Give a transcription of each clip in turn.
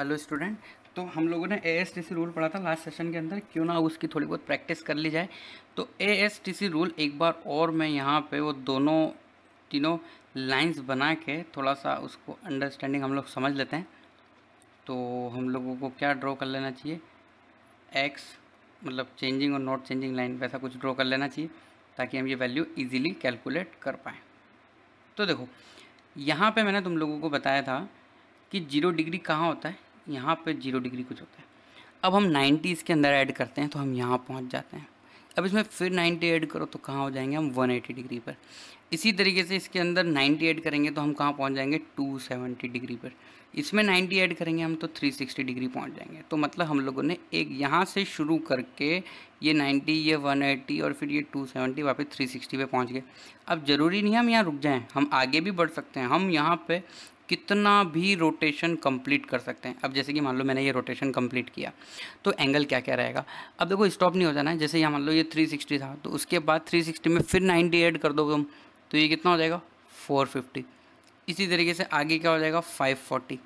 hello student तो हम लोगों ने A S T C rule पढ़ा था लास्ट सेशन के अंदर क्यों ना उसकी थोड़ी बहुत प्रैक्टिस कर ली जाए तो A S T C rule एक बार और मैं यहाँ पे वो दोनों तीनों लाइंस बना के थोड़ा सा उसको अंडरस्टैंडिंग हम लोग समझ लेते हैं तो हम लोगों को क्या ड्रॉ कर लेना चाहिए एक्स मतलब चेंजिंग और नॉट चेंजिंग लाइन वैसा कुछ ड्रॉ कर लेना चाहिए ताकि हम ये वैल्यू ईजिली कैलकुलेट कर पाएँ तो देखो यहाँ पर मैंने तुम लोगों को बताया था कि जीरो डिग्री कहाँ होता है यहाँ पे जीरो डिग्री कुछ होता है अब हम नाइन्टी इसके अंदर ऐड करते हैं तो हम यहाँ पहुँच जाते हैं अब इसमें फिर नाइन्टी ऐड करो तो कहाँ हो जाएंगे हम एटी डिग्री पर इसी तरीके से इसके अंदर नाइन्टी ऐड करेंगे तो हम कहाँ पहुँच जाएंगे सेवेंटी डिग्री पर इसमें नाइन्टी ऐड करेंगे हम तो सिक्सटी डिग्री पहुँच जाएंगे तो मतलब हम लोगों ने एक यहाँ से शुरू करके ये नाइन्टी ये एटी और फिर ये टू सेवेंटी वापस सिक्सटी पर पहुँच गए अब ज़रूरी नहीं हम यहाँ रुक जाएँ हम आगे भी बढ़ सकते हैं हम यहाँ पर कितना भी रोटेशन कंप्लीट कर सकते हैं अब जैसे कि मान लो मैंने ये रोटेशन कंप्लीट किया तो एंगल क्या क्या रहेगा अब देखो स्टॉप नहीं हो जाना है जैसे यहाँ मान लो ये 360 था तो उसके बाद 360 में फिर 90 ऐड कर दो तुम तो ये कितना हो जाएगा 450 इसी तरीके से आगे क्या हो जाएगा 540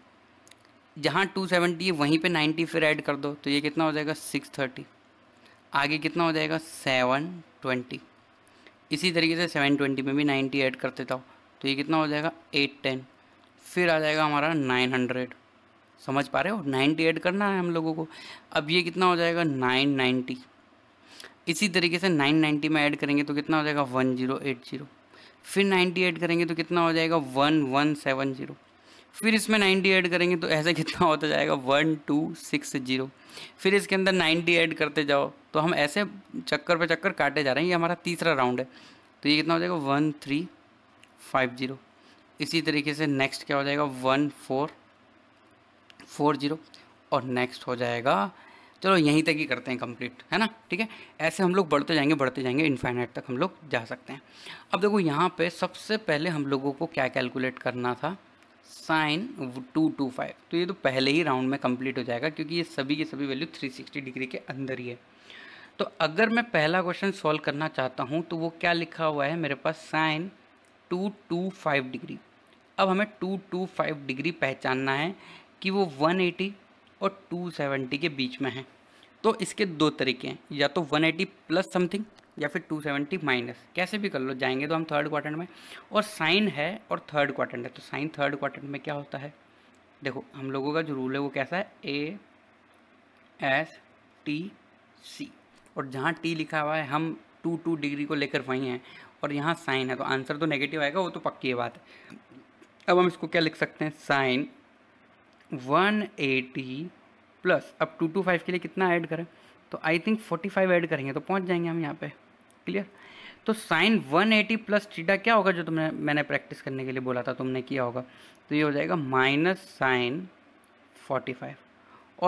जहाँ टू है वहीं पर नाइन्टी फिर ऐड कर दो तो ये कितना हो जाएगा सिक्स आगे कितना हो जाएगा सेवन इसी तरीके से सेवन में भी नाइन्टी ऐड करते जाओ तो ये कितना हो जाएगा एट फिर आ जाएगा हमारा नाइन हंड्रेड समझ पा रहे हो नाइन्टी ऐड करना है हम लोगों को अब ये कितना हो जाएगा नाइन नाइन्टी इसी तरीके से नाइन नाइन्टी में ऐड करेंगे तो कितना हो जाएगा वन जीरो एट जीरो फिर नाइन्टी ऐड करेंगे तो कितना हो जाएगा वन वन सेवन जीरो फिर इसमें नाइन्टी ऐड करेंगे तो ऐसा कितना होता जाएगा वन टू सिक्स जीरो फिर इसके अंदर नाइन्टी ऐड करते जाओ तो हम ऐसे चक्कर पे चक्कर काटे जा रहे हैं ये हमारा तीसरा राउंड है तो ये कितना हो जाएगा वन थ्री फाइव जीरो इसी तरीके से नेक्स्ट क्या हो जाएगा वन फोर फोर जीरो और नेक्स्ट हो जाएगा चलो यहीं तक ही करते हैं कंप्लीट है ना ठीक है ऐसे हम लोग बढ़ते जाएंगे बढ़ते जाएंगे इन्फाइनाइट तक हम लोग जा सकते हैं अब देखो यहाँ पे सबसे पहले हम लोगों को क्या कैलकुलेट करना था साइन टू टू फाइव तो ये तो पहले ही राउंड में कंप्लीट हो जाएगा क्योंकि ये सभी की सभी वैल्यू थ्री सिक्सटी डिग्री के अंदर ही है तो अगर मैं पहला क्वेश्चन सॉल्व करना चाहता हूँ तो वो क्या लिखा हुआ है मेरे पास sine two two five degree अब हमें टू टू फाइव डिग्री पहचानना है कि वो वन एटी और टू सेवेंटी के बीच में है तो इसके दो तरीके हैं या तो वन एटी प्लस समथिंग या फिर टू सेवेंटी माइनस कैसे भी कर लो जाएंगे तो हम थर्ड क्वार्टर में और साइन है और थर्ड क्वार्टर है तो साइन थर्ड क्वार्टर में क्या होता है देखो हम लोगों का जो रूल है वो कैसा है ए एस टी सी और जहाँ टी लिखा हुआ है हम टू टू डिग्री को लेकर वहीं हैं और यहाँ साइन है तो आंसर तो नेगेटिव आएगा वो तो पक्की बात है अब हम इसको क्या लिख सकते हैं साइन 180 प्लस अब टू टू फाइव के लिए कितना ऐड करें तो आई थिंक 45 ऐड करेंगे तो पहुँच जाएंगे हम यहाँ पे क्लियर तो साइन 180 प्लस टीटा क्या होगा जो तुमने मैंने प्रैक्टिस करने के लिए बोला था तुमने किया होगा तो ये हो जाएगा माइनस साइन 45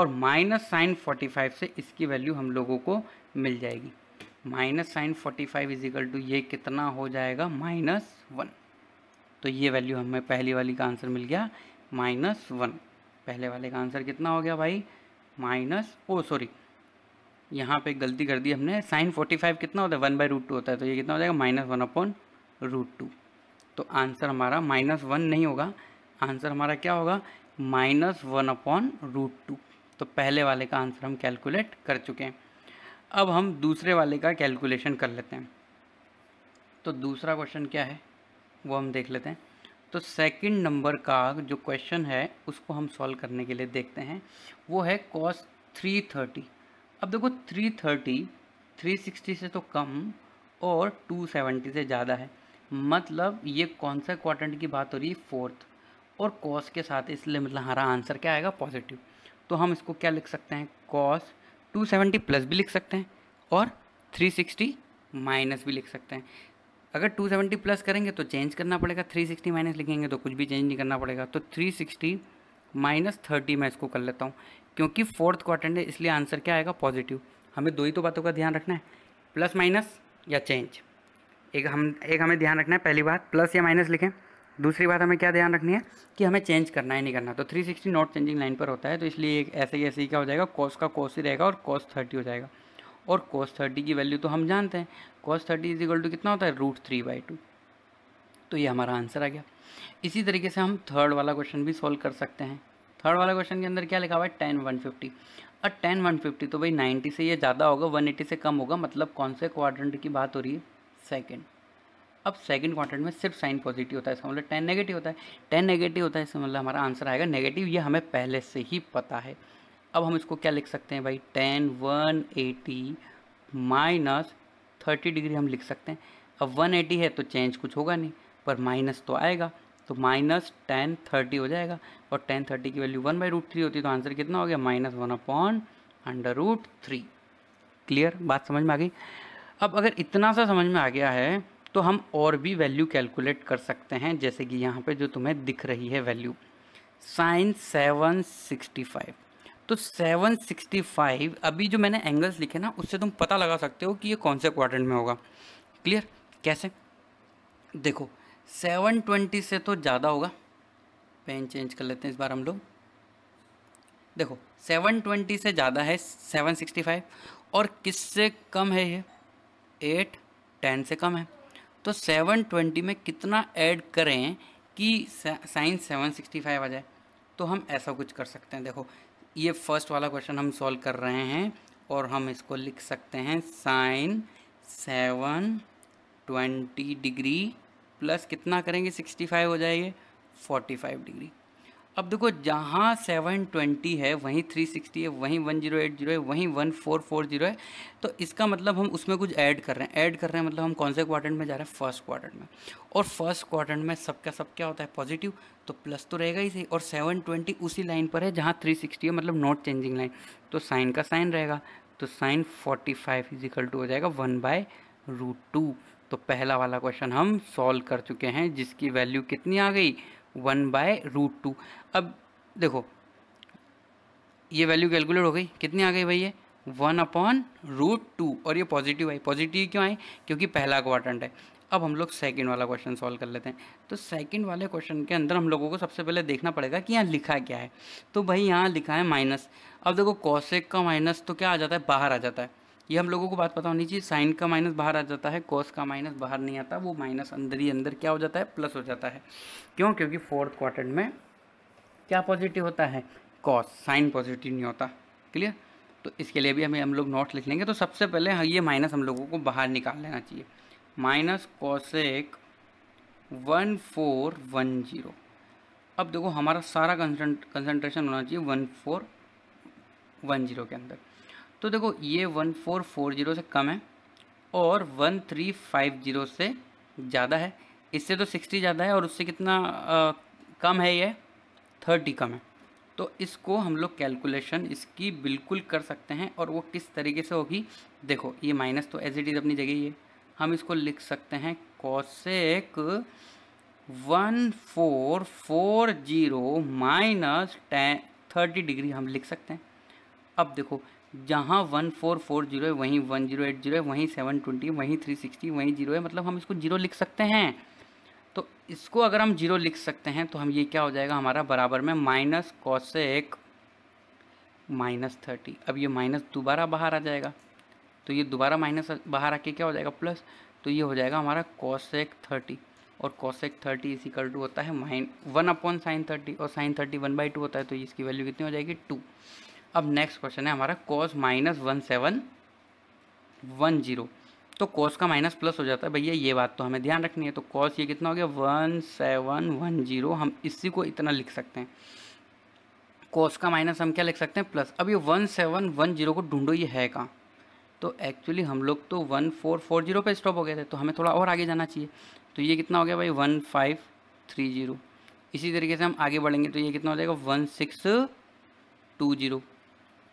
और माइनस साइन 45 से इसकी वैल्यू हम लोगों को मिल जाएगी minus sine forty five is equal to ये कितना हो जाएगा माइनस वन तो ये वैल्यू हमें पहली वाली का आंसर मिल गया माइनस वन पहले वाले का आंसर कितना हो गया भाई माइनस ओ सॉरी यहाँ पे गलती कर दी हमने साइन फोर्टी फाइव कितना होता है वन बाई रूट टू होता है तो ये कितना हो जाएगा minus one upon root two तो आंसर हमारा माइनस वन नहीं होगा आंसर हमारा क्या होगा minus one upon root two तो पहले वाले का आंसर हम कैलकुलेट कर चुके हैं अब हम दूसरे वाले का कैलकुलेशन कर लेते हैं तो दूसरा क्वेश्चन क्या है वो हम देख लेते हैं तो सेकंड नंबर का जो क्वेश्चन है उसको हम सॉल्व करने के लिए देखते हैं वो है कॉस थ्री थर्टी अब देखो थ्री थर्टी थ्री सिक्सटी से तो कम और टू सेवेंटी से ज़्यादा है मतलब ये कौन सा क्वार्टेंट की बात हो रही है फोर्थ और कॉस के साथ इसलिए मतलब हमारा आंसर क्या आएगा पॉजिटिव तो हम इसको क्या लिख सकते हैं कॉस टू सेवेंटी प्लस भी लिख सकते हैं और थ्री सिक्सटी माइनस भी लिख सकते हैं अगर टू सेवेंटी प्लस करेंगे तो चेंज करना पड़ेगा थ्री सिक्सटी माइनस लिखेंगे तो कुछ भी चेंज नहीं करना पड़ेगा तो थ्री सिक्सटी माइनस थर्टी मैं इसको कर लेता हूँ क्योंकि फोर्थ क्वार्टर है इसलिए आंसर क्या आएगा पॉजिटिव हमें दो ही तो बातों का ध्यान रखना है प्लस माइनस या चेंज एक हम एक हमें ध्यान रखना है पहली बात प्लस या माइनस लिखें दूसरी बात हमें क्या ध्यान रखनी है कि हमें चेंज करना ही नहीं करना तो 360 नॉट चेंजिंग लाइन पर होता है तो इसलिए एक ऐसे ही ऐसे ही क्या हो जाएगा कॉस का कॉस ही रहेगा और कॉस थर्टी हो जाएगा और कॉस थर्टी की वैल्यू तो हम जानते हैं cos thirty is equal to कितना होता है रूट थ्री बाई टू तो ये हमारा आंसर आ गया इसी तरीके से हम थर्ड वाला क्वेश्चन भी सॉल्व कर सकते हैं थर्ड वाला क्वेश्चन के अंदर क्या लिखा हुआ है टेन वन फिफ्टी और टेन वन फिफ्टी तो भाई नाइन्टी से ये ज़्यादा होगा वन एटी से कम होगा मतलब कौन से क्वाड्रेंट की बात हो रही है सेकेंड अब सेकंड क्वांटिलेंट में सिर्फ साइन पॉजिटिव होता है इसका मतलब टेन नेगेटिव होता है टेन नेगेटिव होता है इसका मतलब हमारा आंसर आएगा नेगेटिव ये हमें पहले से ही पता है अब हम इसको क्या लिख सकते हैं भाई tan one eighty minus thirty degree हम लिख सकते हैं अब वन एटी है तो चेंज कुछ होगा नहीं पर माइनस तो आएगा तो माइनस टेन थर्टी हो जाएगा और टेन थर्टी की value one by root three होती है तो आंसर कितना हो गया minus one upon under root three clear बात समझ में आ गई अब अगर इतना सा समझ में आ गया है तो हम और भी वैल्यू कैलकुलेट कर सकते हैं जैसे कि यहाँ पे जो तुम्हें दिख रही है value sine seven sixty five तो 765 अभी जो मैंने एंगल्स लिखे ना उससे तुम पता लगा सकते हो कि ये कौन से क्वाड्रेंट में होगा क्लियर कैसे देखो 720 से तो ज़्यादा होगा पेन चेंज कर लेते हैं इस बार हम लोग देखो 720 से ज़्यादा है 765 और किससे कम है ये 8 10 से कम है तो 720 में कितना ऐड करें कि साइन 765 आ जाए तो हम ऐसा कुछ कर सकते हैं देखो ये फर्स्ट वाला क्वेश्चन हम सॉल्व कर रहे हैं और हम इसको लिख सकते हैं sine seven twenty degree plus कितना करेंगे 65 हो जाएगी 45 डिग्री अब देखो जहाँ सेवन ट्वेंटी है वहीं थ्री सिक्सटी है वहीं वन जीरो एट जीरो है वहीं वन फोर फोर जीरो है तो इसका मतलब हम उसमें कुछ ऐड कर रहे हैं ऐड कर रहे हैं मतलब हम कौन से क्वार्टर में जा रहे हैं फर्स्ट क्वार्टर में और फर्स्ट क्वार्टर में सबका सब क्या होता है पॉजिटिव तो प्लस तो रहेगा ही सही और सेवन ट्वेंटी उसी लाइन पर है जहाँ थ्री सिक्सटी है मतलब नॉट चेंजिंग लाइन तो साइन का साइन रहेगा तो sine forty five is equal to हो जाएगा वन बाय रूट टू तो पहला वाला क्वेश्चन हम सॉल्व कर चुके हैं जिसकी वैल्यू कितनी आ गई वन बाय रूट टू अब देखो ये वैल्यू कैलकुलेट हो गई कितनी आ गई भाई ये वन अपॉन रूट टू और ये पॉजिटिव आई पॉजिटिव क्यों आई क्योंकि पहला क्वार्टेंट है अब हम लोग सेकेंड वाला क्वेश्चन सॉल्व कर लेते हैं तो सेकेंड वाले क्वेश्चन के अंदर हम लोगों को सबसे पहले देखना पड़ेगा कि यहाँ लिखा क्या है तो भाई यहाँ लिखा है माइनस अब देखो कौशिक का माइनस तो क्या आ जाता है बाहर आ जाता है ये हम लोगों को बात पता होनी चाहिए साइन का माइनस बाहर आ जाता है कॉस का माइनस बाहर नहीं आता वो माइनस अंदर ही अंदर क्या हो जाता है प्लस हो जाता है क्यों क्योंकि फोर्थ क्वार्टर में क्या पॉजिटिव होता है कॉस साइन पॉजिटिव नहीं होता क्लियर तो इसके लिए भी हमें हम लोग नोट लिख लेंगे तो सबसे पहले हाँ, ये माइनस हम लोगों को बाहर निकाल लेना चाहिए minus cosec one four one zero अब देखो हमारा सारा कंसंट्रेशन होना चाहिए वन फोर वन जीरो के अंदर तो देखो ये वन फोर फोर जीरो से कम है और वन थ्री फाइव जीरो से ज़्यादा है इससे तो सिक्सटी ज़्यादा है और उससे कितना आ, कम है ये थर्टी कम है तो इसको हम लोग कैलकुलेशन इसकी बिल्कुल कर सकते हैं और वो किस तरीके से होगी देखो ये माइनस तो एज इट इज़ अपनी जगह ये हम इसको लिख सकते हैं cosec one four four zero minus tan thirty degree हम लिख सकते हैं अब देखो जहाँ वन फोर फोर जीरो है वहीं वन जीरो एट जीरो है वहीं सेवन ट्वेंटी वहीं थ्री सिक्सटी वहीं जीरो है मतलब हम इसको जीरो लिख सकते हैं तो इसको अगर हम जीरो लिख सकते हैं तो हम ये क्या हो जाएगा हमारा बराबर में माइनस कॉसेक माइनस थर्टी अब ये माइनस दोबारा बाहर आ जाएगा तो ये दोबारा माइनस बाहर आके क्या हो जाएगा प्लस तो ये हो जाएगा हमारा कॉसेक थर्टी और cosec thirty is equal to होता है minus one upon sine thirty और sine thirty one by two होता है तो इसकी वैल्यू कितनी हो जाएगी टू अब नेक्स्ट क्वेश्चन है हमारा cos minus one seven one zero तो कॉस का माइनस प्लस हो जाता है भैया ये बात तो हमें ध्यान रखनी है तो कॉस ये कितना हो गया वन सेवन वन जीरो हम इसी को इतना लिख सकते हैं कॉस का माइनस हम क्या लिख सकते हैं प्लस अब ये वन सेवन वन जीरो को ढूंढो ये है कहाँ तो एक्चुअली हम लोग तो वन फोर फोर जीरो पर स्टॉप हो गए थे तो हमें थोड़ा और आगे जाना चाहिए तो ये कितना हो गया भाई वन फाइव थ्री जीरो इसी तरीके से हम आगे बढ़ेंगे तो ये कितना हो जाएगा वन सिक्स टू जीरो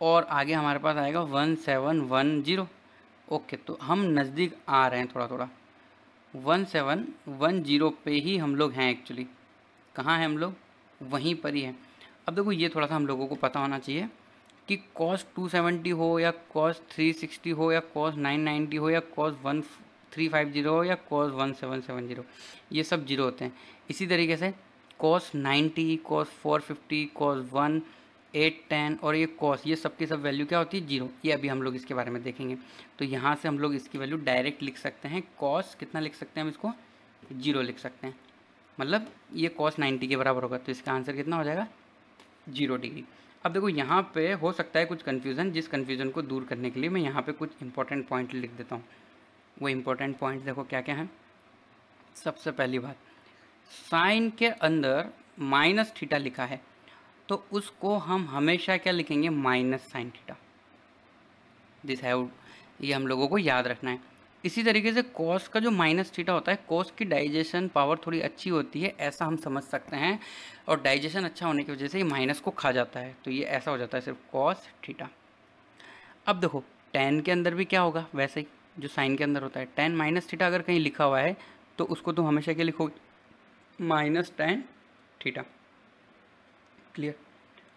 और आगे हमारे पास आएगा one seven one zero okay तो हम नज़दीक आ रहे हैं थोड़ा थोड़ा वन सेवन वन जीरो पे ही हम लोग हैं एक्चुअली कहाँ हैं हम लोग वहीं पर ही हैं अब देखो ये थोड़ा सा हम लोगों को पता होना चाहिए कि कॉस टू सेवेंटी हो या कॉस थ्री सिक्सटी हो या कॉस नाइन नाइन्टी हो या cos one three five zero हो या cos one seven seven zero ये सब जीरो होते हैं इसी तरीके से cos ninety cos four fifty cos one eight ten और ये कॉस ये सब की सब वैल्यू क्या होती है जीरो ये अभी हम लोग इसके बारे में देखेंगे तो यहाँ से हम लोग इसकी वैल्यू डायरेक्ट लिख सकते हैं कॉस कितना लिख सकते हैं हम इसको जीरो लिख सकते हैं मतलब ये कॉस नाइन्टी के बराबर होगा तो इसका आंसर कितना हो जाएगा जीरो डिग्री अब देखो यहाँ पे हो सकता है कुछ कन्फ्यूज़न जिस कन्फ्यूज़न को दूर करने के लिए मैं यहाँ पे कुछ इंपॉर्टेंट पॉइंट लिख देता हूँ वो इम्पोर्टेंट पॉइंट देखो क्या क्या है सबसे पहली बात साइन के अंदर माइनस थीटा लिखा है तो उसको हम हमेशा क्या लिखेंगे माइनस साइन थीटा दिस है ये हम लोगों को याद रखना है इसी तरीके से कॉस का जो माइनस थीटा होता है कॉस की डाइजेशन पावर थोड़ी अच्छी होती है ऐसा हम समझ सकते हैं और डाइजेशन अच्छा होने की वजह से ये माइनस को खा जाता है तो ये ऐसा हो जाता है सिर्फ कॉस थीटा अब देखो टेन के अंदर भी क्या होगा वैसे ही जो साइन के अंदर होता है टेन माइनस थीटा अगर कहीं लिखा हुआ है तो उसको तुम हमेशा क्या लिखोगे माइनस टेन थीटा क्लियर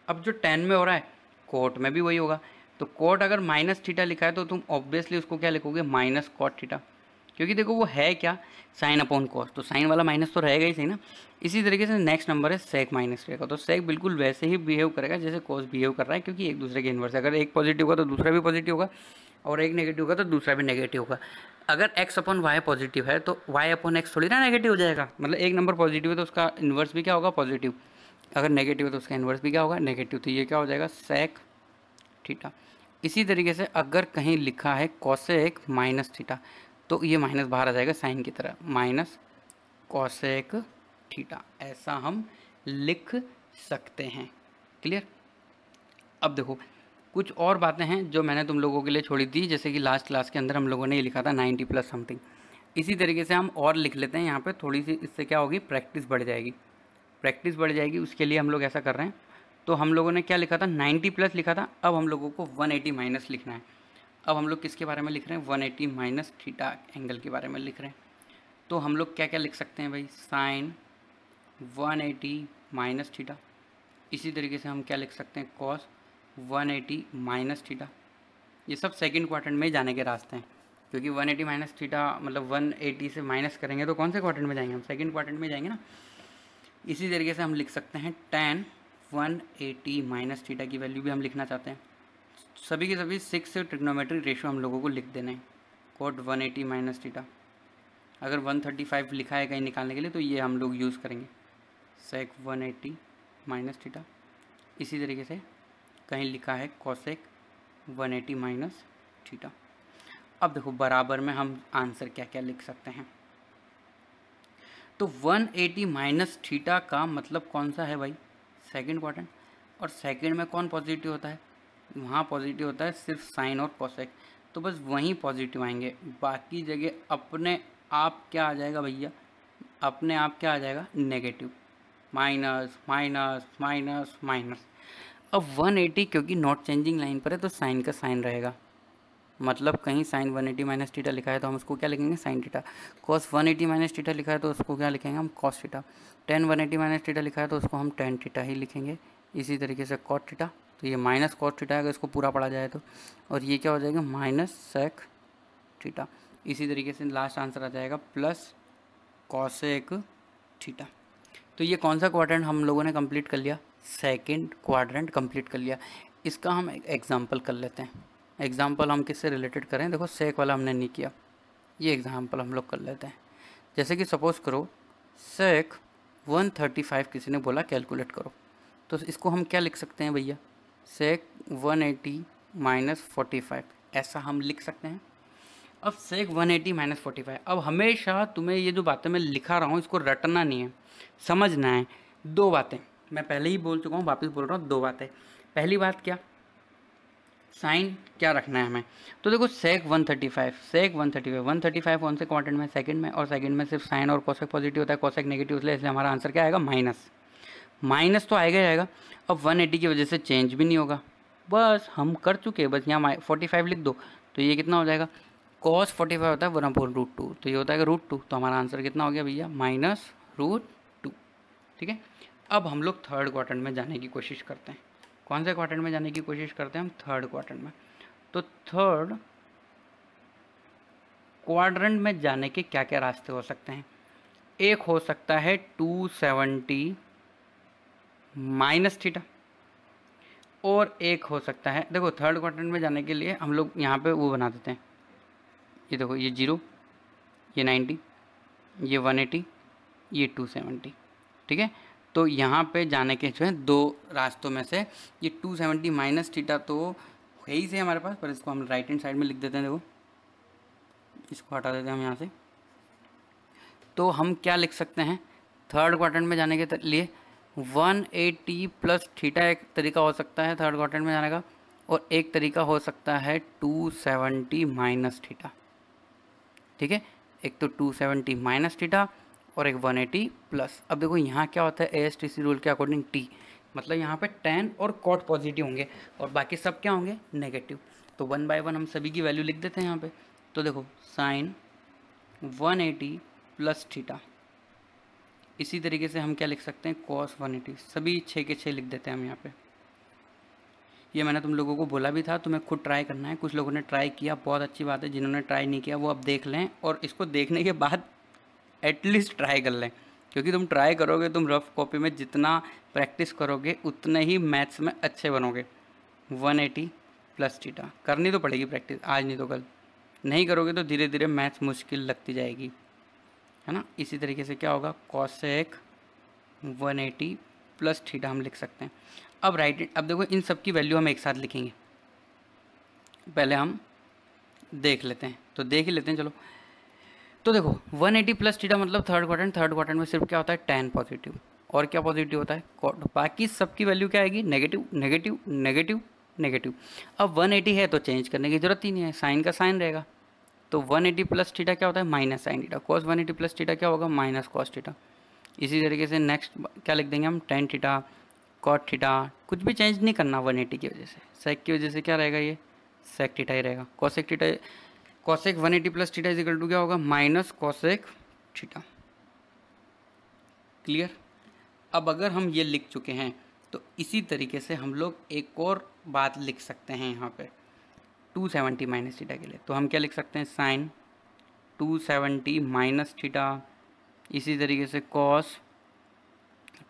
अब जो टेन में हो रहा है कोट में भी वही होगा तो कोट अगर माइनस थीटा लिखा है तो तुम ऑब्वियसली उसको क्या लिखोगे माइनस कॉट थीटा क्योंकि देखो वो है क्या साइन अपॉन कॉस तो साइन वाला माइनस तो रहेगा ही सही ना इसी तरीके से नेक्स्ट नंबर है सेक माइनस रहेगा तो सेक बिल्कुल वैसे ही बिहेव करेगा जैसे कॉस बिहेव कर रहा है क्योंकि एक दूसरे के इन्वर्स अगर एक पॉजिटिव होगा तो दूसरा भी पॉजिटिव होगा और एक नेगेटिव होगा तो दूसरा भी नेगेटिव होगा अगर एक्स अपॉन वाई पॉजिटिव है तो वाई अपॉन एक्स थोड़ी ना नेगेटिव हो जाएगा मतलब एक नंबर पॉजिटिव है तो उसका इन्वर्स भी क्या होगा पॉजिटिव अगर नेगेटिव है तो उसका इन्वर्स भी क्या होगा नेगेटिव तो ये क्या हो जाएगा सेक थीटा इसी तरीके से अगर कहीं लिखा है कॉसेक माइनस थीटा तो ये माइनस बाहर आ जाएगा साइन की तरह माइनस कॉसेक थीटा ऐसा हम लिख सकते हैं क्लियर अब देखो कुछ और बातें हैं जो मैंने तुम लोगों के लिए छोड़ी थी जैसे कि लास्ट क्लास के अंदर हम लोगों ने ये लिखा था नाइन्टी प्लस समथिंग इसी तरीके से हम और लिख लेते हैं यहाँ पर थोड़ी सी इससे क्या होगी प्रैक्टिस बढ़ जाएगी प्रैक्टिस बढ़ जाएगी उसके लिए हम लोग ऐसा कर रहे हैं तो हम लोगों ने क्या लिखा था 90 प्लस लिखा था अब हम लोगों को 180 माइनस लिखना है अब हम लोग किसके बारे में लिख रहे हैं 180 माइनस थीटा एंगल के बारे में लिख रहे हैं तो हम लोग क्या क्या लिख सकते हैं भाई साइन 180 एटी माइनस थीटा इसी तरीके से हम क्या लिख सकते हैं कॉस 180 एटी माइनस थीटा ये सब सेकेंड क्वार्टर में जाने के रास्ते हैं क्योंकि वन एटी माइनस थीटा मतलब एटी से माइनस करेंगे तो कौन से क्वार्टर में जाएंगे हम सेकेंड क्वार्टर में जाएंगे ना इसी तरीके से हम लिख सकते हैं tan one eighty minus theta की वैल्यू भी हम लिखना चाहते हैं सभी के सभी सिक्स ट्रिग्नोमेट्री रेशो हम लोगों को लिख देना है cot one eighty minus theta अगर वन थर्टी फाइव लिखा है कहीं निकालने के लिए तो ये हम लोग यूज़ करेंगे sec one eighty minus theta इसी तरीके से कहीं लिखा है cosec one eighty minus theta अब देखो बराबर में हम आंसर क्या क्या लिख सकते हैं तो 180 एटी माइनस थीटा का मतलब कौन सा है भाई सेकेंड क्वार्टन और सेकेंड में कौन पॉजिटिव होता है वहाँ पॉजिटिव होता है सिर्फ साइन और कॉसेक तो बस वहीं पॉजिटिव आएंगे बाकी जगह अपने आप क्या आ जाएगा भैया अपने आप क्या आ जाएगा negative minus minus minus minus अब 180 क्योंकि नॉट चेंजिंग लाइन पर है तो साइन का साइन रहेगा मतलब कहीं sine one eighty minus theta लिखा है तो हम उसको क्या लिखेंगे sine theta cos one eighty minus theta लिखा है तो उसको क्या लिखेंगे हम cos theta tan one eighty minus theta लिखा है तो उसको हम टेन टीटा ही लिखेंगे इसी तरीके से कॉट टीटा तो ये माइनस कॉट टीटा अगर इसको पूरा पढ़ा जाए तो और ये क्या हो जाएगा माइनस सेक टीटा इसी तरीके से लास्ट आंसर आ जाएगा प्लस कॉसेक टीटा तो ये कौन सा क्वाड्रेंट हम लोगों ने कंप्लीट कर लिया सेकंड क्वाड्रेंट कंप्लीट कर लिया इसका हम एग्जांपल कर लेते हैं एग्ज़ाम्पल हम किससे रिलेटेड करें देखो सेक वाला हमने नहीं किया ये एग्ज़ाम्पल हम लोग कर लेते हैं जैसे कि सपोज़ करो सेक 135 किसी ने बोला कैलकुलेट करो तो इसको हम क्या लिख सकते हैं भैया सेक 180 एटी माइनस फोर्टी ऐसा हम लिख सकते हैं अब सेक 180 एटी माइनस फोर्टी अब हमेशा तुम्हें ये जो बातें मैं लिखा रहा हूँ इसको रटना नहीं है समझना है दो बातें मैं पहले ही बोल चुका हूँ वापस बोल रहा हूँ दो बातें पहली बात क्या साइन क्या रखना है हमें तो देखो sec 135 sec one one thirty five thirty five कौन से क्वार्टन में सेकंड में और सेकंड में सिर्फ साइन और कोसेक पॉजिटिव होता है कोसेक नेगेटिव इसलिए इसलिए हमारा आंसर क्या आएगा माइनस माइनस तो आएगा ही आएगा अब 180 की वजह से चेंज भी नहीं होगा बस हम कर चुके हैं बस यहाँ फोर्टी फाइव लिख दो तो ये कितना हो जाएगा कॉस फोर्टी फाइव होता है वन अपॉन रूट टू तो ये होता है रूट टू तो हमारा आंसर कितना हो गया भैया माइनस रूट टू ठीक है अब हम लोग थर्ड क्वार्टर में जाने की कोशिश करते हैं कौन से क्वार्टर में जाने की कोशिश करते हैं हम थर्ड क्वार्टर में तो थर्ड क्वाड्रेंट में जाने के क्या क्या रास्ते हो सकते हैं एक हो सकता है 270 माइनस थीटा और एक हो सकता है देखो थर्ड क्वार्टर में जाने के लिए हम लोग यहाँ पे वो बना देते हैं ये देखो ये जीरो ये 90 ये 180 ये 270 ठीक है तो यहाँ पे जाने के जो है दो रास्तों में से ये टू सेवेंटी माइनस थीटा तो है ही से हमारे पास पर इसको हम राइट हैंड साइड में लिख देते हैं देखो इसको हटा देते हैं हम यहाँ से तो हम क्या लिख सकते हैं थर्ड क्वार्टन में जाने के लिए वन एटी प्लस थीटा एक तरीका हो सकता है थर्ड क्वार्टन में जाने का और एक तरीका हो सकता है टू सेवेंटी माइनस थीटा ठीक है एक तो टू सेवेंटी माइनस थीटा और एक 180 प्लस अब देखो यहाँ क्या होता है ए रूल के अकॉर्डिंग टी मतलब यहाँ पे टेन और कॉट पॉजिटिव होंगे और बाकी सब क्या होंगे नेगेटिव तो वन बाय वन हम सभी की वैल्यू लिख देते हैं यहाँ पे तो देखो साइन 180 प्लस थीटा इसी तरीके से हम क्या लिख सकते हैं कॉस 180 सभी छः के छः लिख देते हैं हम यहाँ पर ये मैंने तुम लोगों को बोला भी था तुम्हें खुद ट्राई करना है कुछ लोगों ने ट्राई किया बहुत अच्छी बात है जिन्होंने ट्राई नहीं किया वो अब देख लें और इसको देखने के बाद एटलीस्ट ट्राई कर लें क्योंकि तुम ट्राई करोगे तुम रफ कॉपी में जितना प्रैक्टिस करोगे उतने ही मैथ्स में अच्छे बनोगे 180 प्लस टीटा करनी तो पड़ेगी प्रैक्टिस आज नहीं तो कल नहीं करोगे तो धीरे धीरे मैथ्स मुश्किल लगती जाएगी है ना इसी तरीके से क्या होगा वन 180 प्लस थीटा हम लिख सकते हैं अब राइट अब देखो इन सब की वैल्यू हम एक साथ लिखेंगे पहले हम देख लेते हैं तो देख ही लेते हैं चलो तो देखो 180 एटी प्लस थीटा मतलब थर्ड क्वार्टर थर्ड क्वार्टर में सिर्फ क्या होता है टेन पॉजिटिव और क्या पॉजिटिव होता है बाकी सबकी वैल्यू क्या आएगी नेगेटिव नेगेटिव नेगेटिव नेगेटिव अब 180 है तो चेंज करने की जरूरत ही नहीं है साइन का साइन रहेगा तो 180 एटी प्लस थीटा क्या होता है minus sine theta cos one eighty plus theta क्या होगा माइनस कॉस थीटा इसी तरीके से नेक्स्ट क्या लिख देंगे हम टेन थीटा कॉट थीटा कुछ भी चेंज नहीं करना 180 की वजह से सेक की वजह से क्या रहेगा ये सेक थीटा ही रहेगा cosec theta cosec one eighty plus theta is equal to क्या होगा माइनस कॉसेक थीटा क्लियर अब अगर हम ये लिख चुके हैं तो इसी तरीके से हम लोग एक और बात लिख सकते हैं यहाँ पे 270 माइनस थीटा के लिए तो हम क्या लिख सकते हैं साइन 270 माइनस थीटा इसी तरीके से कॉस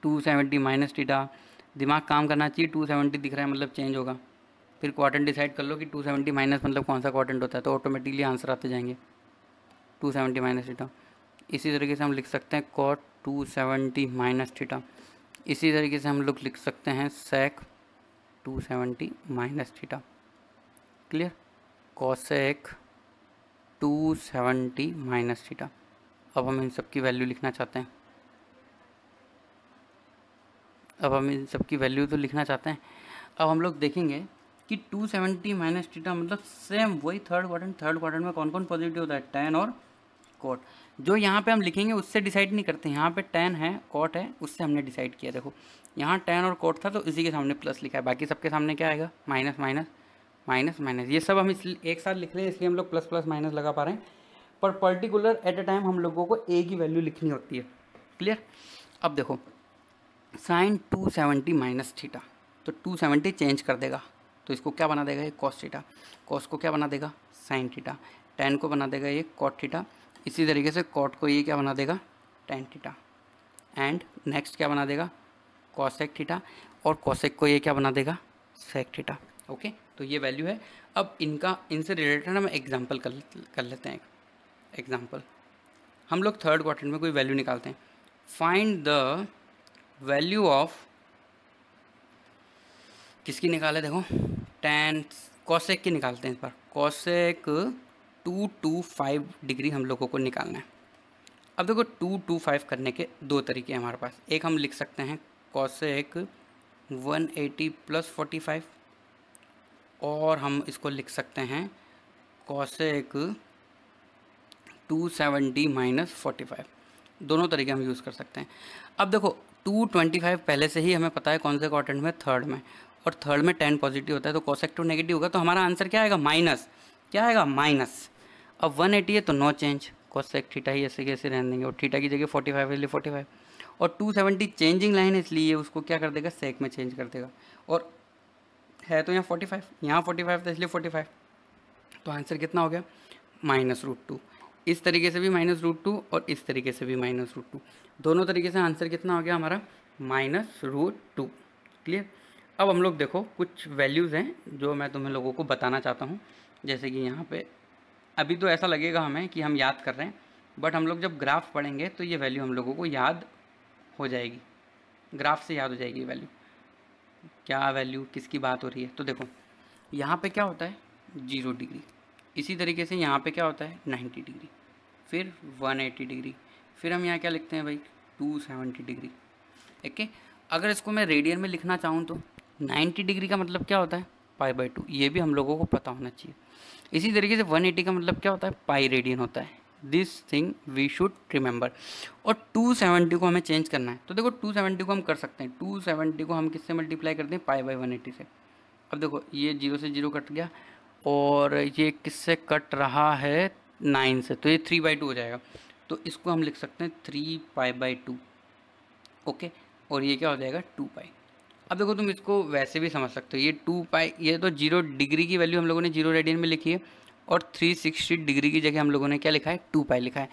270 माइनस थीटा दिमाग काम करना चाहिए 270 दिख रहा है मतलब चेंज होगा फिर क्वार्टन डिसाइड कर लो कि 270 माइनस मतलब कौन सा क्वार्टन होता है तो ऑटोमेटिकली आंसर आते जाएंगे 270 माइनस थीटा इसी तरीके से हम लिख सकते हैं कॉट सेवेंटी माइनस थीटा इसी तरीके से हम लोग लिख सकते हैं sec 270 minus theta clear cosec 270 minus theta अब हम इन सबकी वैल्यू लिखना चाहते हैं अब हम इन सबकी वैल्यू तो लिखना चाहते हैं अब हम लोग देखेंगे कि 270 सेवेंटी माइनस टीटा मतलब सेम वही थर्ड क्वार्टर थर्ड क्वार्टर में कौन कौन पॉजिटिव होता है टेन और कॉट जो यहाँ पे हम लिखेंगे उससे डिसाइड नहीं करते यहाँ पे टेन है कॉट है उससे हमने डिसाइड किया देखो यहाँ टेन और कॉट था तो इसी के सामने प्लस लिखा है बाकी सबके सामने क्या आएगा माइनस माइनस माइनस माइनस ये सब हम इस एक साथ लिख रहे हैं इसलिए हम लोग प्लस प्लस माइनस लगा पा रहे हैं पर पर्टिकुलर एट अ टाइम हम लोगों को ए की वैल्यू लिखनी होती है क्लियर अब देखो sine two seventy minus theta तो टू सेवेंटी चेंज कर देगा तो इसको क्या बना देगा ये कॉस थीटा कॉस को क्या बना देगा साइन थीटा टेन को बना देगा ये कॉट थीटा इसी तरीके से कॉट को ये क्या बना देगा टेन थीटा एंड नेक्स्ट क्या बना देगा कॉसेक थीटा और कॉसेक को ये क्या बना देगा सेक थीटा ओके तो ये वैल्यू है अब इनका इनसे रिलेटेड हम एग्जाम्पल कर कर लेते हैं एग्जाम्पल हम लोग थर्ड क्वार्टर में कोई वैल्यू निकालते हैं फाइंड द वैल्यू ऑफ किसकी निकाले देखो टेन कौशेक की निकालते हैं इस बार cosec two two five degree हम लोगों को निकालना है अब देखो टू टू फाइव करने के दो तरीके हैं हमारे पास एक हम लिख सकते हैं cosec one eighty plus forty five और हम इसको लिख सकते हैं cosec two seventy minus forty five दोनों तरीके हम यूज़ कर सकते हैं अब देखो टू ट्वेंटी फाइव पहले से ही हमें पता है कौन से क्वार्टेंट में थर्ड में और थर्ड में टेन पॉजिटिव होता है तो कॉसेक टू नेगेटिव होगा तो हमारा आंसर क्या आएगा माइनस क्या आएगा माइनस अब वन एटी है तो नो चेंज कॉसेक थीटा ही ऐसे कैसे रहने देंगे और थीटा की जगह फोर्टी फाइव इसलिए फोर्टी फाइव और टू सेवेंटी चेंजिंग लाइन है इसलिए उसको क्या कर देगा सेक में चेंज कर देगा और है तो यहाँ फोर्टी फाइव यहाँ फोर्टी फाइव था इसलिए फोर्टी फाइव तो आंसर कितना हो गया माइनस रूट टू इस तरीके से भी माइनस रूट टू और इस तरीके से भी माइनस रूट टू दोनों तरीके से आंसर कितना हो गया हमारा माइनस रूट टू क्लियर अब हम लोग देखो कुछ वैल्यूज़ हैं जो मैं तुम्हें लोगों को बताना चाहता हूँ जैसे कि यहाँ पे अभी तो ऐसा लगेगा हमें कि हम याद कर रहे हैं बट हम लोग जब ग्राफ पढ़ेंगे तो ये वैल्यू हम लोगों को याद हो जाएगी ग्राफ से याद हो जाएगी वैल्यू क्या वैल्यू किसकी बात हो रही है तो देखो यहाँ पे क्या होता है जीरो डिग्री इसी तरीके से यहाँ पे क्या होता है नाइन्टी डिग्री फिर वन एटी डिग्री फिर हम यहाँ क्या लिखते हैं भाई टू सेवेंटी डिग्री ओके अगर इसको मैं रेडियन में लिखना चाहूँ तो नाइन्टी डिग्री का मतलब क्या होता है पाई बाई टू ये भी हम लोगों को पता होना चाहिए इसी तरीके से वन एटी का मतलब क्या होता है पाई रेडियन होता है this thing we should remember और टू सेवेंटी को हमें चेंज करना है तो देखो टू सेवेंटी को हम कर सकते हैं टू सेवेंटी को हम किससे मल्टीप्लाई करते हैं पाई बाई वन एटी से अब देखो ये जीरो से जीरो कट गया और ये किससे कट रहा है नाइन से तो ये थ्री बाई टू हो जाएगा तो इसको हम लिख सकते हैं three pi by two okay और ये क्या हो जाएगा टू पाई अब देखो तुम इसको वैसे भी समझ सकते हो ये टू पाई ये तो जीरो डिग्री की वैल्यू हम लोगों ने जीरो रेडियन में लिखी है और थ्री सिक्सटी डिग्री की जगह हम लोगों ने क्या लिखा है टू पाई लिखा है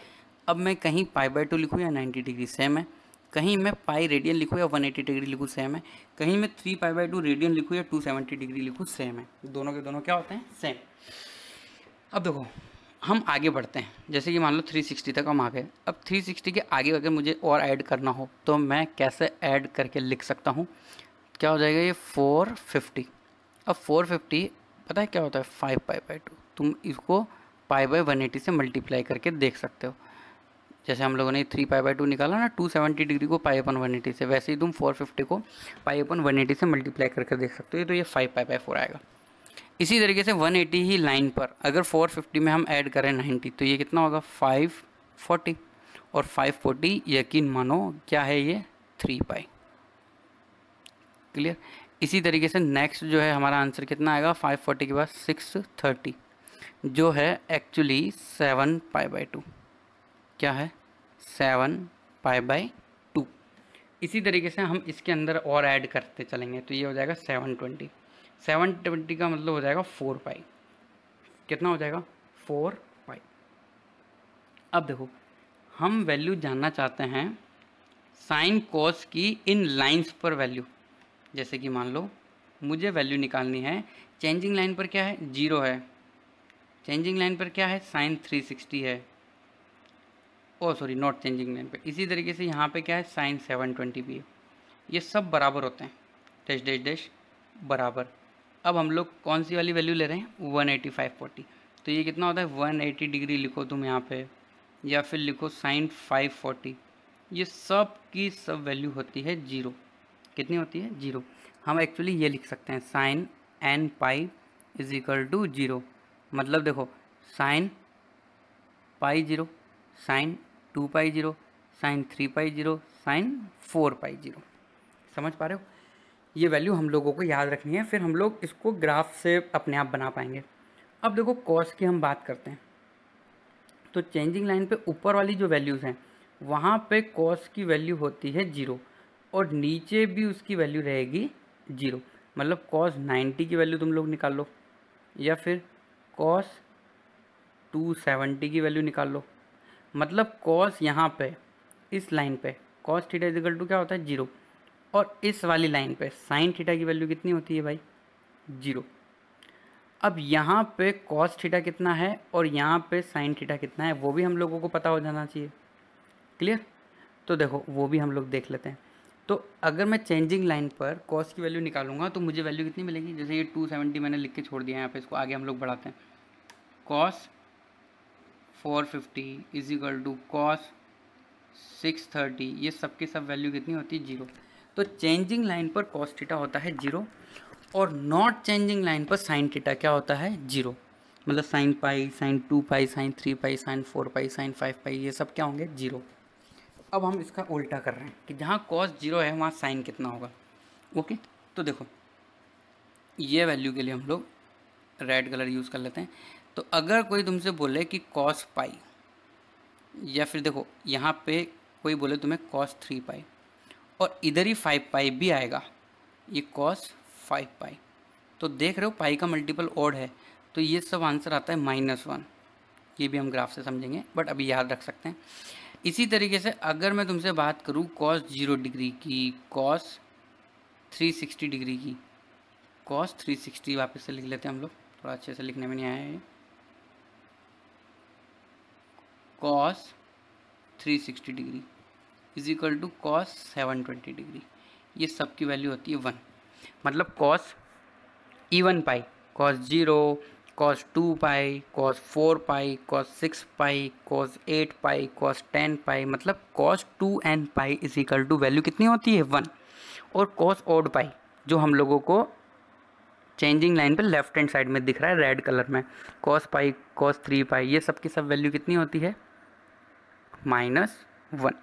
अब मैं कहीं पाई बाई टू लिखूँ या नाइन्टी डिग्री सेम है कहीं मैं पाई रेडियन लिखूँ या 180 डिग्री लिखूँ सेम है कहीं मैं three pi by two radian लिखूँ या सेवेंटी डिग्री लिखूँ सेम है दोनों के दोनों क्या होते हैं सेम अब देखो हम आगे बढ़ते हैं जैसे कि मान लो 360 तक हम आ गए अब 360 के आगे अगर मुझे और ऐड करना हो तो मैं कैसे ऐड करके लिख सकता हूँ क्या हो जाएगा ये फोर फिफ्टी अब फोर फिफ्टी पता है क्या होता है फाइव पाई बाई टू तुम इसको पाई बाई वन एटी से मल्टीप्लाई करके देख सकते हो जैसे हम लोगों ने थ्री पाई बाई टू निकाला ना टू सेवेंटी डिग्री को पाई अपन वन एटी से वैसे ही तुम फोर फिफ्टी को पाई अपन वन एटी से मल्टीप्लाई करके देख सकते हो तो ये फाइव पाई बाई फोर आएगा इसी तरीके से 180 ही लाइन पर अगर 450 में हम ऐड करें 90 तो ये कितना होगा 540 और 540 यकीन मानो क्या है ये थ्री पाई क्लियर इसी तरीके से नेक्स्ट जो है हमारा आंसर कितना आएगा 540 के बाद 630 जो है actually seven pi by two क्या है सेवन पाई बाई टू इसी तरीके से हम इसके अंदर और ऐड करते चलेंगे तो ये हो जाएगा सेवन ट्वेंटी सेवन ट्वेंटी का मतलब हो जाएगा फोर पाई कितना हो जाएगा फोर पाई अब देखो हम वैल्यू जानना चाहते हैं साइन कॉस की इन लाइंस पर वैल्यू जैसे कि मान लो मुझे वैल्यू निकालनी है चेंजिंग लाइन पर क्या है जीरो है चेंजिंग लाइन पर क्या है साइन थ्री सिक्सटी है oh sorry not changing line पर इसी तरीके से यहाँ पे क्या है साइन सेवन ट्वेंटी भी है ये सब बराबर होते हैं डैश डैश डैश बराबर अब हम लोग कौन सी वाली वैल्यू ले रहे हैं वन एटी फाइव फोर्टी तो ये कितना होता है वन एटी डिग्री लिखो तुम यहाँ पे या फिर लिखो साइन फाइव फोर्टी ये सब की सब वैल्यू होती है जीरो कितनी होती है जीरो हम एक्चुअली ये लिख सकते हैं sine n pi is equal to zero मतलब देखो sine pi zero sine two pi zero sine three pi zero sine four pi zero समझ पा रहे हो ये वैल्यू हम लोगों को याद रखनी है फिर हम लोग इसको ग्राफ से अपने आप बना पाएंगे अब देखो कॉस की हम बात करते हैं तो चेंजिंग लाइन पे ऊपर वाली जो वैल्यूज़ हैं वहाँ पे कॉस की वैल्यू होती है जीरो और नीचे भी उसकी वैल्यू रहेगी जीरो मतलब कॉस नाइन्टी की वैल्यू तुम लोग निकाल लो या फिर कॉस टू सेवेंटी की वैल्यू निकाल लो मतलब कॉस यहाँ पे इस लाइन पे कॉस थीटा इजिकल टू क्या होता है जीरो और इस वाली लाइन पे साइन थीटा की वैल्यू कितनी होती है भाई जीरो अब यहाँ पे कॉस थीटा कितना है और यहाँ पे साइन थीटा कितना है वो भी हम लोगों को पता हो जाना चाहिए क्लियर तो देखो वो भी हम लोग देख लेते हैं तो अगर मैं चेंजिंग लाइन पर कॉस की वैल्यू निकालूंगा तो मुझे वैल्यू कितनी मिलेगी जैसे ये टू सेवेंटी मैंने लिख के छोड़ दिया है यहाँ पे इसको आगे हम लोग बढ़ाते हैं cos four fifty is equal to cos six thirty ये सब की सब वैल्यू कितनी होती है जीरो तो चेंजिंग लाइन पर कॉस टीटा होता है जीरो और नॉट चेंजिंग लाइन पर साइन टीटा क्या होता है जीरो मतलब sine pi sine two pi sine three pi sine four pi sine five pi ये सब क्या होंगे जीरो अब हम इसका उल्टा कर रहे हैं कि जहाँ कॉस जीरो है वहाँ साइन कितना होगा ओके तो देखो ये वैल्यू के लिए हम लोग रेड कलर यूज़ कर लेते हैं तो अगर कोई तुमसे बोले कि कॉस पाई या फिर देखो यहाँ पे कोई बोले तुम्हें कॉस थ्री पाई और इधर ही फाइव पाई भी आएगा ये कॉस फाइव पाई तो देख रहे हो पाई का मल्टीपल ओड है तो ये सब आंसर आता है माइनस वन ये भी हम ग्राफ से समझेंगे बट अभी याद रख सकते हैं इसी तरीके से अगर मैं तुमसे बात करूँ कॉस जीरो डिग्री की कॉस थ्री सिक्सटी डिग्री की कॉस थ्री सिक्सटी वापस से लिख लेते हैं हम लोग थोड़ा अच्छे से लिखने में नहीं आया है cos three sixty degree is equal to cos seven twenty degree ये सब की वैल्यू होती है वन मतलब कॉस ई one pi cos zero cos 2 pi cos 4 pi cos 6 pi cos 8 pi cos 10 pi मतलब cos two n pi is equal to value कितनी होती है वन और cos ओड पाई जो हम लोगों को चेंजिंग लाइन पर लेफ्ट हैंड साइड में दिख रहा है रेड कलर में cos पाई cos 3 पाई ये सब की सब वैल्यू कितनी होती है माइनस वन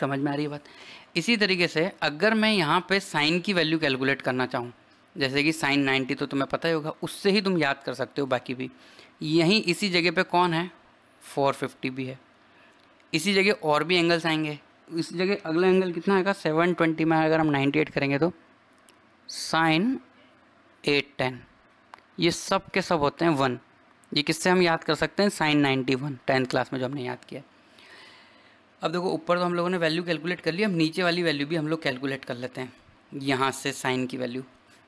समझ में आ रही है बात इसी तरीके से अगर मैं यहाँ पे साइन की वैल्यू कैलकुलेट करना चाहूँ जैसे कि साइन 90 तो तुम्हें पता ही होगा उससे ही तुम याद कर सकते हो बाकी भी यहीं इसी जगह पे कौन है 450 भी है इसी जगह और भी एंगल्स आएंगे इस जगह अगला एंगल कितना आएगा 720 में अगर हम 98 करेंगे तो साइन 810 ये सब के सब होते हैं वन ये किससे हम याद कर सकते हैं sine ninety one tenth class में जो हमने याद किया अब देखो ऊपर तो हम लोगों ने वैल्यू कैलकुलेट कर ली अब नीचे वाली वैल्यू भी हम लोग कैलकुलेट कर लेते हैं यहाँ से साइन की वैल्यू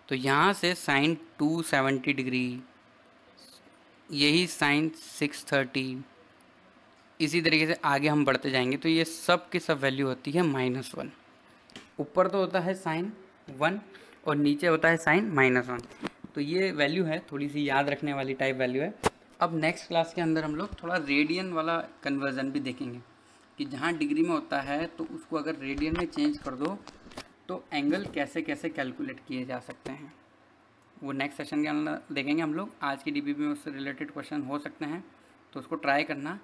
तो यहाँ से साइन 270 डिग्री यही साइन 630 इसी तरीके से आगे हम बढ़ते जाएंगे तो ये सब की सब वैल्यू होती है माइनस वन ऊपर तो होता है साइन वन और नीचे होता है साइन माइनस वन तो ये वैल्यू है थोड़ी सी याद रखने वाली टाइप वैल्यू है अब नेक्स्ट क्लास के अंदर हम लोग थोड़ा रेडियन वाला कन्वर्जन भी देखेंगे कि जहाँ डिग्री में होता है तो उसको अगर रेडियन में चेंज कर दो तो एंगल कैसे कैसे कैलकुलेट किए जा सकते हैं वो नेक्स्ट सेशन के अंदर देखेंगे हम लोग आज की डीबीबी में उससे रिलेटेड क्वेश्चन हो सकते हैं तो उसको ट्राई करना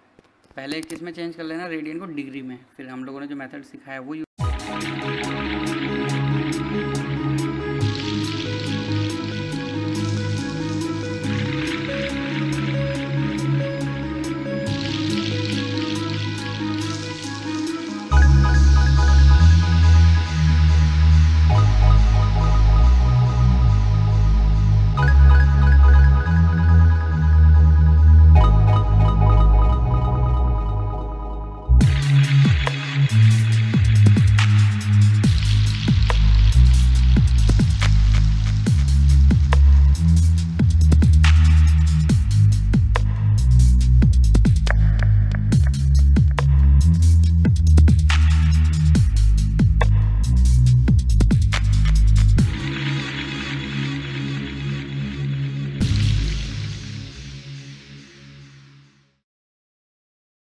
पहले किस में चेंज कर लेना रेडियन को डिग्री में फिर हम लोगों ने जो मेथड सिखाया वो